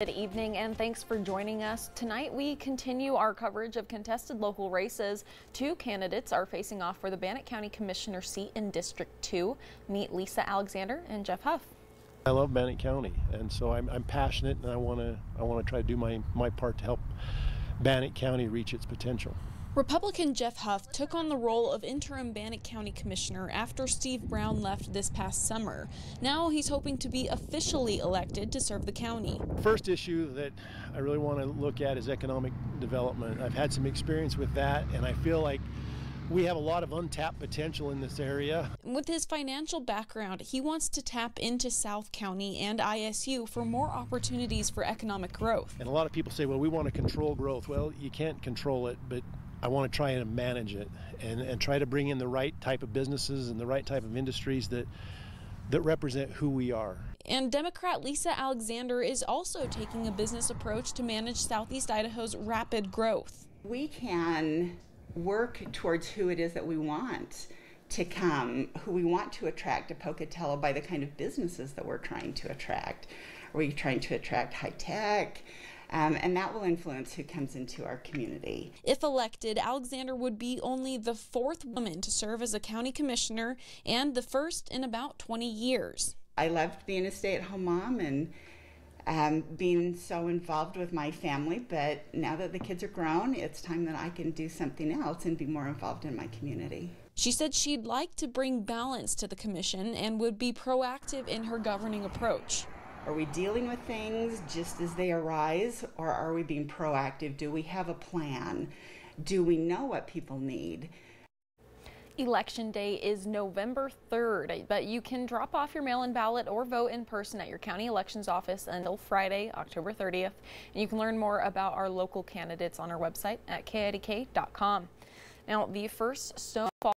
Good evening and thanks for joining us. Tonight we continue our coverage of contested local races. Two candidates are facing off for the Bannock County Commissioner seat in District 2. Meet Lisa Alexander and Jeff Huff. I love Bannock County and so I'm, I'm passionate and I want to I want to try to do my, my part to help Bannock County reach its potential. Republican Jeff Huff took on the role of interim Bannock County Commissioner after Steve Brown left this past summer. Now he's hoping to be officially elected to serve the county. First issue that I really want to look at is economic development. I've had some experience with that, and I feel like we have a lot of untapped potential in this area. With his financial background, he wants to tap into South County and ISU for more opportunities for economic growth. And a lot of people say, well, we want to control growth. Well, you can't control it, but I want to try and manage it and, and try to bring in the right type of businesses and the right type of industries that that represent who we are. And Democrat Lisa Alexander is also taking a business approach to manage Southeast Idaho's rapid growth. We can work towards who it is that we want to come, who we want to attract to Pocatello by the kind of businesses that we're trying to attract. Are we trying to attract high tech? um, and that will influence who comes into our community. If elected, Alexander would be only the fourth woman to serve as a county commissioner and the first in about 20 years. I loved being a stay at home mom and um, being so involved with my family, but now that the kids are grown, it's time that I can do something else and be more involved in my community. She said she'd like to bring balance to the commission and would be proactive in her governing approach. Are we dealing with things just as they arise, or are we being proactive? Do we have a plan? Do we know what people need? Election Day is November 3rd, but you can drop off your mail-in ballot or vote in person at your county elections office until Friday, October 30th. And you can learn more about our local candidates on our website at kidk.com. Now, the first snowfall